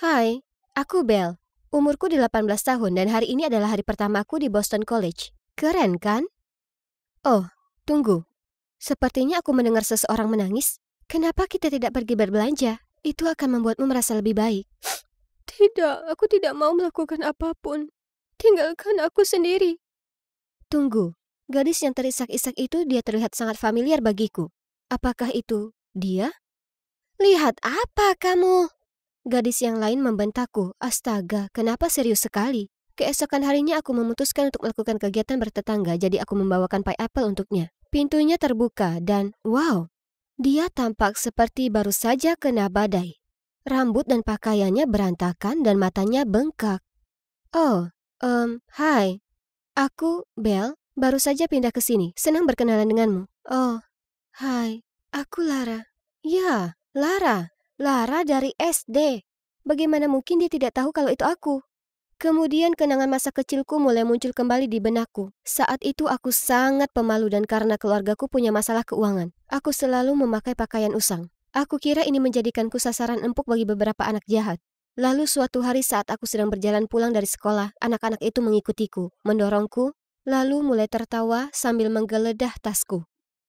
Hai, aku Belle. Umurku di 18 tahun dan hari ini adalah hari pertama aku di Boston College. Keren kan? Oh, tunggu. Sepertinya aku mendengar seseorang menangis. Kenapa kita tidak pergi berbelanja? Itu akan membuatmu merasa lebih baik. Tidak, aku tidak mau melakukan apapun. Tinggalkan aku sendiri. Tunggu, gadis yang terisak-isak itu dia terlihat sangat familiar bagiku. Apakah itu dia? Lihat apa kamu? Gadis yang lain membentakku. Astaga, kenapa serius sekali? Keesokan harinya aku memutuskan untuk melakukan kegiatan bertetangga, jadi aku membawakan pie apple untuknya. Pintunya terbuka dan wow, dia tampak seperti baru saja kena badai. Rambut dan pakaiannya berantakan dan matanya bengkak. Oh, um, hai. Aku, Bel, baru saja pindah ke sini. Senang berkenalan denganmu. Oh, hai. Aku Lara. Ya, Lara. Lara dari SD. Bagaimana mungkin dia tidak tahu kalau itu aku? Kemudian kenangan masa kecilku mulai muncul kembali di benakku. Saat itu aku sangat pemalu dan karena keluargaku punya masalah keuangan, aku selalu memakai pakaian usang. Aku kira ini menjadikanku sasaran empuk bagi beberapa anak jahat. Lalu suatu hari saat aku sedang berjalan pulang dari sekolah, anak-anak itu mengikutiku, mendorongku, lalu mulai tertawa sambil menggeledah tasku.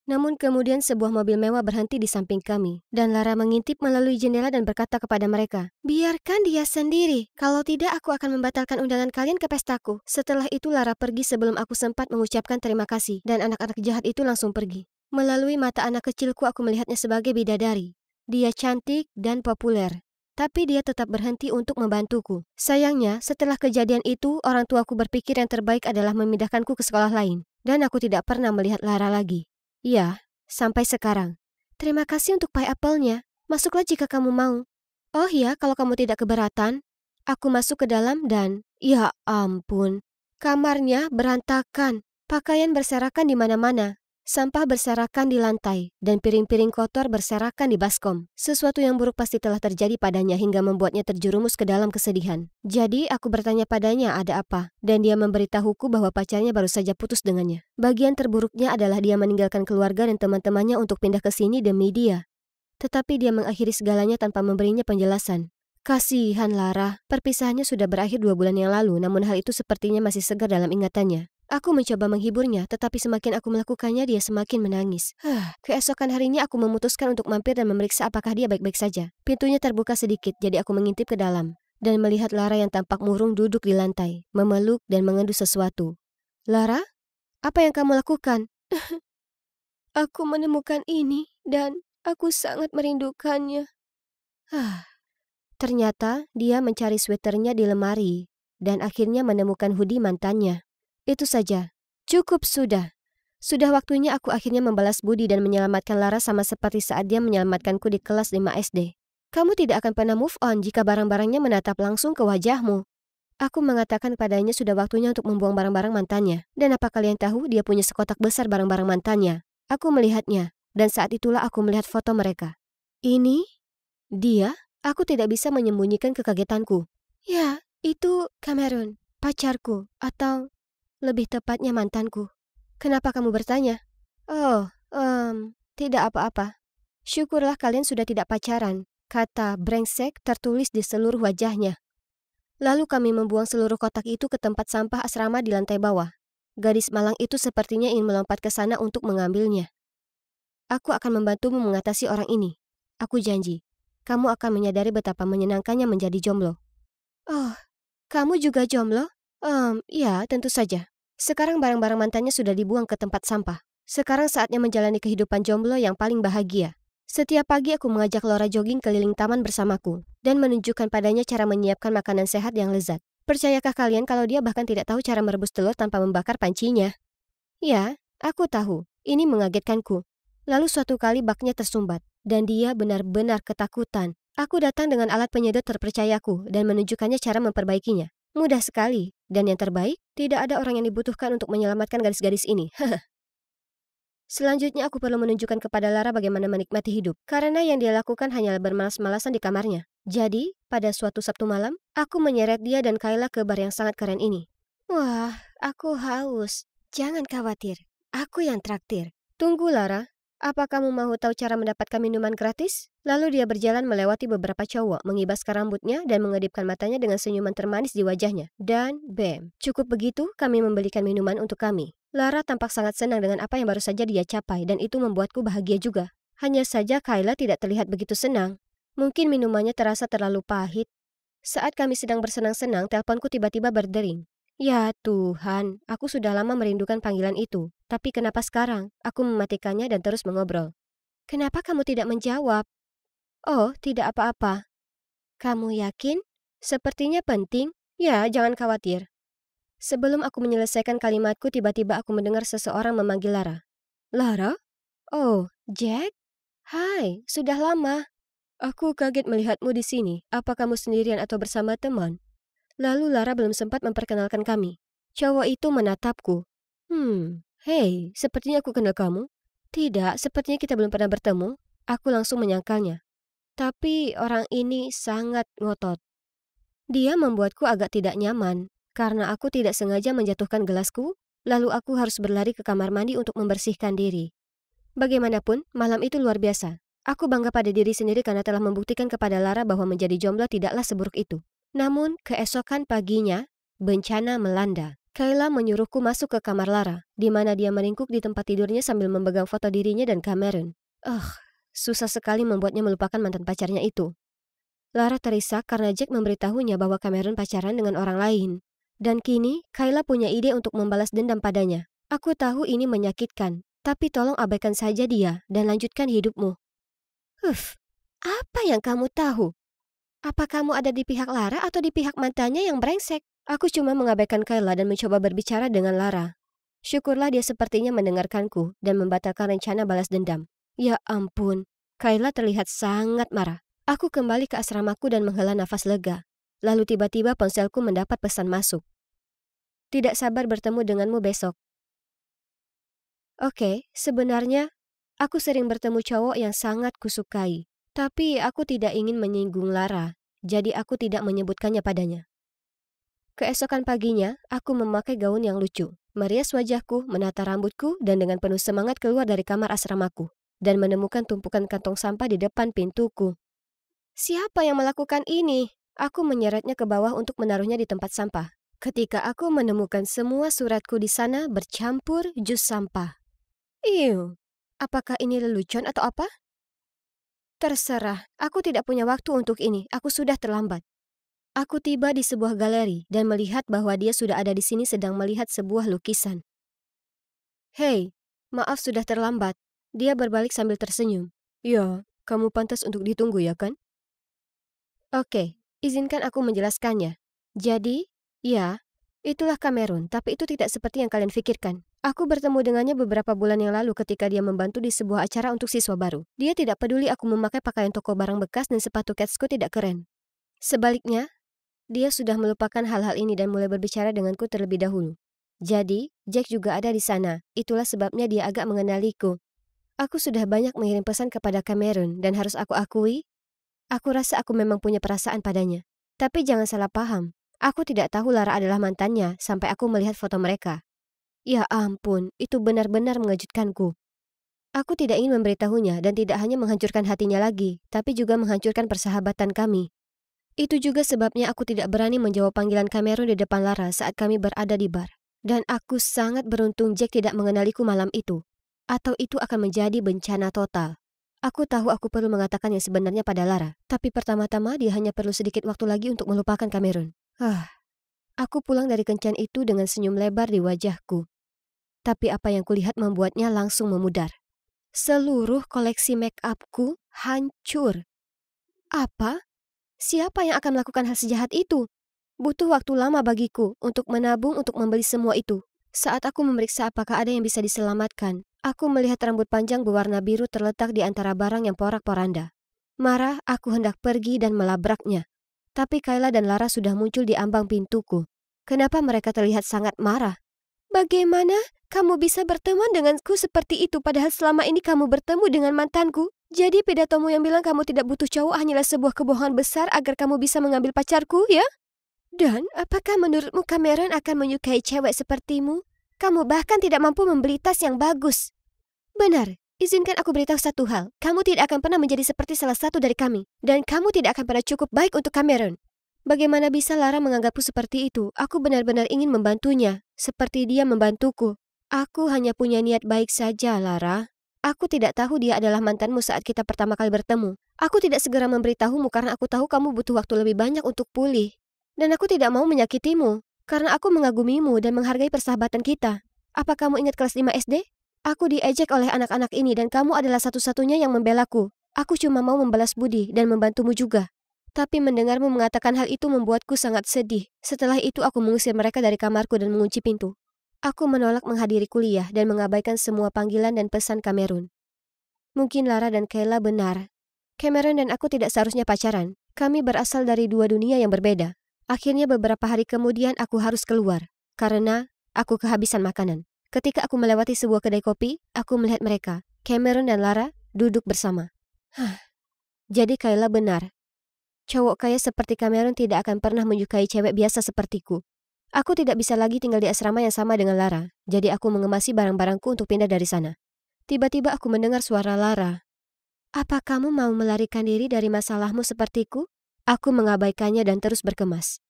Namun kemudian sebuah mobil mewah berhenti di samping kami, dan Lara mengintip melalui jendela dan berkata kepada mereka, Biarkan dia sendiri, kalau tidak aku akan membatalkan undangan kalian ke pestaku. Setelah itu Lara pergi sebelum aku sempat mengucapkan terima kasih, dan anak-anak jahat itu langsung pergi. Melalui mata anak kecilku aku melihatnya sebagai bidadari. Dia cantik dan populer, tapi dia tetap berhenti untuk membantuku. Sayangnya, setelah kejadian itu, orang tuaku berpikir yang terbaik adalah memindahkanku ke sekolah lain, dan aku tidak pernah melihat Lara lagi. Ya, sampai sekarang. Terima kasih untuk pie apelnya. Masuklah jika kamu mau. Oh ya, kalau kamu tidak keberatan. Aku masuk ke dalam dan... Ya ampun. Kamarnya berantakan. Pakaian berserakan di mana-mana. Sampah berserakan di lantai, dan piring-piring kotor berserakan di baskom. Sesuatu yang buruk pasti telah terjadi padanya hingga membuatnya terjerumus ke dalam kesedihan. Jadi aku bertanya padanya ada apa, dan dia memberitahuku bahwa pacarnya baru saja putus dengannya. Bagian terburuknya adalah dia meninggalkan keluarga dan teman-temannya untuk pindah ke sini demi dia. Tetapi dia mengakhiri segalanya tanpa memberinya penjelasan. Kasihan Lara, perpisahannya sudah berakhir dua bulan yang lalu, namun hal itu sepertinya masih segar dalam ingatannya. Aku mencoba menghiburnya, tetapi semakin aku melakukannya, dia semakin menangis. Keesokan harinya aku memutuskan untuk mampir dan memeriksa apakah dia baik-baik saja. Pintunya terbuka sedikit, jadi aku mengintip ke dalam. Dan melihat Lara yang tampak murung duduk di lantai, memeluk dan mengendus sesuatu. Lara, apa yang kamu lakukan? aku menemukan ini dan aku sangat merindukannya. Ternyata dia mencari sweaternya di lemari dan akhirnya menemukan hoodie mantannya. Itu saja. Cukup sudah. Sudah waktunya aku akhirnya membalas budi dan menyelamatkan Lara sama seperti saat dia menyelamatkanku di kelas 5 SD. Kamu tidak akan pernah move on jika barang-barangnya menatap langsung ke wajahmu. Aku mengatakan padanya sudah waktunya untuk membuang barang-barang mantannya. Dan apa kalian tahu dia punya sekotak besar barang-barang mantannya? Aku melihatnya, dan saat itulah aku melihat foto mereka. Ini? Dia? Aku tidak bisa menyembunyikan kekagetanku. Ya, itu Cameron, pacarku, atau lebih tepatnya mantanku. Kenapa kamu bertanya? Oh, um, tidak apa-apa. Syukurlah kalian sudah tidak pacaran, kata brengsek tertulis di seluruh wajahnya. Lalu kami membuang seluruh kotak itu ke tempat sampah asrama di lantai bawah. Gadis malang itu sepertinya ingin melompat ke sana untuk mengambilnya. Aku akan membantumu mengatasi orang ini. Aku janji, kamu akan menyadari betapa menyenangkannya menjadi jomblo. Oh, kamu juga jomblo? Um, ya, tentu saja. Sekarang barang-barang mantannya sudah dibuang ke tempat sampah. Sekarang saatnya menjalani kehidupan jomblo yang paling bahagia. Setiap pagi aku mengajak Laura jogging keliling taman bersamaku dan menunjukkan padanya cara menyiapkan makanan sehat yang lezat. Percayakah kalian kalau dia bahkan tidak tahu cara merebus telur tanpa membakar pancinya? Ya, aku tahu. Ini mengagetkanku. Lalu suatu kali baknya tersumbat dan dia benar-benar ketakutan. Aku datang dengan alat penyedot terpercayaku dan menunjukkannya cara memperbaikinya. Mudah sekali. Dan yang terbaik, tidak ada orang yang dibutuhkan untuk menyelamatkan gadis-gadis ini. Selanjutnya aku perlu menunjukkan kepada Lara bagaimana menikmati hidup, karena yang dia lakukan hanyalah bermalas-malasan di kamarnya. Jadi, pada suatu Sabtu malam, aku menyeret dia dan Kayla ke bar yang sangat keren ini. Wah, aku haus. Jangan khawatir, aku yang traktir. Tunggu Lara, apa kamu mau tahu cara mendapatkan minuman gratis? Lalu dia berjalan melewati beberapa cowok, mengibaskan rambutnya dan mengedipkan matanya dengan senyuman termanis di wajahnya. Dan bam, cukup begitu kami membelikan minuman untuk kami. Lara tampak sangat senang dengan apa yang baru saja dia capai dan itu membuatku bahagia juga. Hanya saja Kayla tidak terlihat begitu senang. Mungkin minumannya terasa terlalu pahit. Saat kami sedang bersenang-senang, teleponku tiba-tiba berdering. Ya Tuhan, aku sudah lama merindukan panggilan itu. Tapi kenapa sekarang? Aku mematikannya dan terus mengobrol. Kenapa kamu tidak menjawab? Oh, tidak apa-apa. Kamu yakin? Sepertinya penting. Ya, jangan khawatir. Sebelum aku menyelesaikan kalimatku, tiba-tiba aku mendengar seseorang memanggil Lara. Lara? Oh, Jack? Hai, sudah lama. Aku kaget melihatmu di sini. Apa kamu sendirian atau bersama teman? Lalu Lara belum sempat memperkenalkan kami. Cowok itu menatapku. Hmm, hei, sepertinya aku kenal kamu. Tidak, sepertinya kita belum pernah bertemu. Aku langsung menyangkalnya. Tapi orang ini sangat ngotot. Dia membuatku agak tidak nyaman, karena aku tidak sengaja menjatuhkan gelasku, lalu aku harus berlari ke kamar mandi untuk membersihkan diri. Bagaimanapun, malam itu luar biasa. Aku bangga pada diri sendiri karena telah membuktikan kepada Lara bahwa menjadi jomblo tidaklah seburuk itu. Namun, keesokan paginya, bencana melanda. Kayla menyuruhku masuk ke kamar Lara, di mana dia meringkuk di tempat tidurnya sambil memegang foto dirinya dan Cameron. Ugh, susah sekali membuatnya melupakan mantan pacarnya itu. Lara terisak karena Jack memberitahunya bahwa Cameron pacaran dengan orang lain. Dan kini, Kayla punya ide untuk membalas dendam padanya. Aku tahu ini menyakitkan, tapi tolong abaikan saja dia dan lanjutkan hidupmu. Huff, apa yang kamu tahu? Apa kamu ada di pihak Lara atau di pihak mantannya yang brengsek? Aku cuma mengabaikan Kayla dan mencoba berbicara dengan Lara. Syukurlah dia sepertinya mendengarkanku dan membatalkan rencana balas dendam. Ya ampun, Kayla terlihat sangat marah. Aku kembali ke asramaku dan menghela nafas lega. Lalu tiba-tiba ponselku mendapat pesan masuk. Tidak sabar bertemu denganmu besok. Oke, sebenarnya aku sering bertemu cowok yang sangat kusukai. Tapi aku tidak ingin menyinggung Lara, jadi aku tidak menyebutkannya padanya. Keesokan paginya, aku memakai gaun yang lucu. merias wajahku, menata rambutku, dan dengan penuh semangat keluar dari kamar asramaku dan menemukan tumpukan kantong sampah di depan pintuku. Siapa yang melakukan ini? Aku menyeretnya ke bawah untuk menaruhnya di tempat sampah. Ketika aku menemukan semua suratku di sana bercampur jus sampah. Iu, apakah ini lelucon atau apa? Terserah, aku tidak punya waktu untuk ini, aku sudah terlambat. Aku tiba di sebuah galeri dan melihat bahwa dia sudah ada di sini sedang melihat sebuah lukisan. Hei, maaf sudah terlambat. Dia berbalik sambil tersenyum. Ya, kamu pantas untuk ditunggu ya kan? Oke, izinkan aku menjelaskannya. Jadi, ya, itulah Kamerun, tapi itu tidak seperti yang kalian pikirkan. Aku bertemu dengannya beberapa bulan yang lalu ketika dia membantu di sebuah acara untuk siswa baru. Dia tidak peduli aku memakai pakaian toko barang bekas dan sepatu catsku tidak keren. Sebaliknya, dia sudah melupakan hal-hal ini dan mulai berbicara denganku terlebih dahulu. Jadi, Jack juga ada di sana. Itulah sebabnya dia agak mengenaliku. Aku sudah banyak mengirim pesan kepada Cameron dan harus aku akui, aku rasa aku memang punya perasaan padanya. Tapi jangan salah paham. Aku tidak tahu Lara adalah mantannya sampai aku melihat foto mereka. Ya ampun, itu benar-benar mengejutkanku. Aku tidak ingin memberitahunya dan tidak hanya menghancurkan hatinya lagi, tapi juga menghancurkan persahabatan kami. Itu juga sebabnya aku tidak berani menjawab panggilan Cameron di depan Lara saat kami berada di bar. Dan aku sangat beruntung Jack tidak mengenaliku malam itu. Atau itu akan menjadi bencana total. Aku tahu aku perlu mengatakan yang sebenarnya pada Lara, tapi pertama-tama dia hanya perlu sedikit waktu lagi untuk melupakan Cameron. Ah. Aku pulang dari kencan itu dengan senyum lebar di wajahku tapi apa yang kulihat membuatnya langsung memudar. Seluruh koleksi make upku hancur. Apa? Siapa yang akan melakukan hal sejahat itu? Butuh waktu lama bagiku untuk menabung untuk membeli semua itu. Saat aku memeriksa apakah ada yang bisa diselamatkan, aku melihat rambut panjang berwarna biru terletak di antara barang yang porak-poranda. Marah, aku hendak pergi dan melabraknya. Tapi Kayla dan Lara sudah muncul di ambang pintuku. Kenapa mereka terlihat sangat marah? Bagaimana kamu bisa berteman denganku seperti itu padahal selama ini kamu bertemu dengan mantanku? Jadi pidatomu yang bilang kamu tidak butuh cowok hanyalah sebuah kebohongan besar agar kamu bisa mengambil pacarku, ya? Dan apakah menurutmu Cameron akan menyukai cewek sepertimu? Kamu bahkan tidak mampu membeli tas yang bagus. Benar, izinkan aku beritahu satu hal. Kamu tidak akan pernah menjadi seperti salah satu dari kami. Dan kamu tidak akan pernah cukup baik untuk Cameron. Bagaimana bisa Lara menganggapku seperti itu? Aku benar-benar ingin membantunya, seperti dia membantuku. Aku hanya punya niat baik saja, Lara. Aku tidak tahu dia adalah mantanmu saat kita pertama kali bertemu. Aku tidak segera memberitahumu karena aku tahu kamu butuh waktu lebih banyak untuk pulih. Dan aku tidak mau menyakitimu, karena aku mengagumimu dan menghargai persahabatan kita. Apa kamu ingat kelas 5 SD? Aku diejek oleh anak-anak ini dan kamu adalah satu-satunya yang membelaku. Aku cuma mau membalas budi dan membantumu juga. Tapi mendengarmu mengatakan hal itu membuatku sangat sedih. Setelah itu aku mengusir mereka dari kamarku dan mengunci pintu. Aku menolak menghadiri kuliah dan mengabaikan semua panggilan dan pesan Kamerun. Mungkin Lara dan Kayla benar. Cameron dan aku tidak seharusnya pacaran. Kami berasal dari dua dunia yang berbeda. Akhirnya beberapa hari kemudian aku harus keluar. Karena aku kehabisan makanan. Ketika aku melewati sebuah kedai kopi, aku melihat mereka. Cameron dan Lara duduk bersama. Hah. Jadi Kayla benar. Cowok kaya seperti Cameron tidak akan pernah menyukai cewek biasa sepertiku. Aku tidak bisa lagi tinggal di asrama yang sama dengan Lara, jadi aku mengemasi barang-barangku untuk pindah dari sana. Tiba-tiba aku mendengar suara Lara. Apa kamu mau melarikan diri dari masalahmu sepertiku? Aku mengabaikannya dan terus berkemas.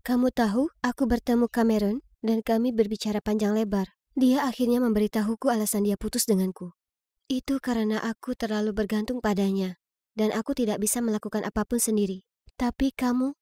Kamu tahu, aku bertemu Cameron dan kami berbicara panjang lebar. Dia akhirnya memberitahuku alasan dia putus denganku. Itu karena aku terlalu bergantung padanya dan aku tidak bisa melakukan apapun sendiri. Tapi kamu,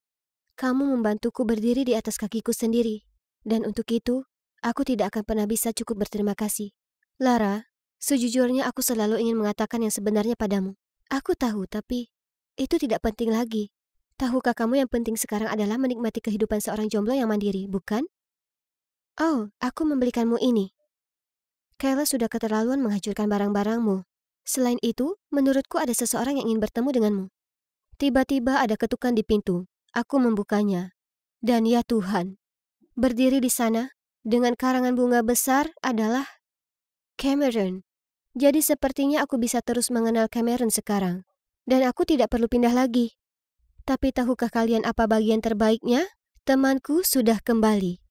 kamu membantuku berdiri di atas kakiku sendiri. Dan untuk itu, aku tidak akan pernah bisa cukup berterima kasih. Lara, sejujurnya aku selalu ingin mengatakan yang sebenarnya padamu. Aku tahu, tapi itu tidak penting lagi. Tahukah kamu yang penting sekarang adalah menikmati kehidupan seorang jomblo yang mandiri, bukan? Oh, aku membelikanmu ini. Kayla sudah keterlaluan menghancurkan barang-barangmu. Selain itu, menurutku ada seseorang yang ingin bertemu denganmu. Tiba-tiba ada ketukan di pintu. Aku membukanya. Dan ya Tuhan, berdiri di sana dengan karangan bunga besar adalah Cameron. Jadi sepertinya aku bisa terus mengenal Cameron sekarang. Dan aku tidak perlu pindah lagi. Tapi tahukah kalian apa bagian terbaiknya? Temanku sudah kembali.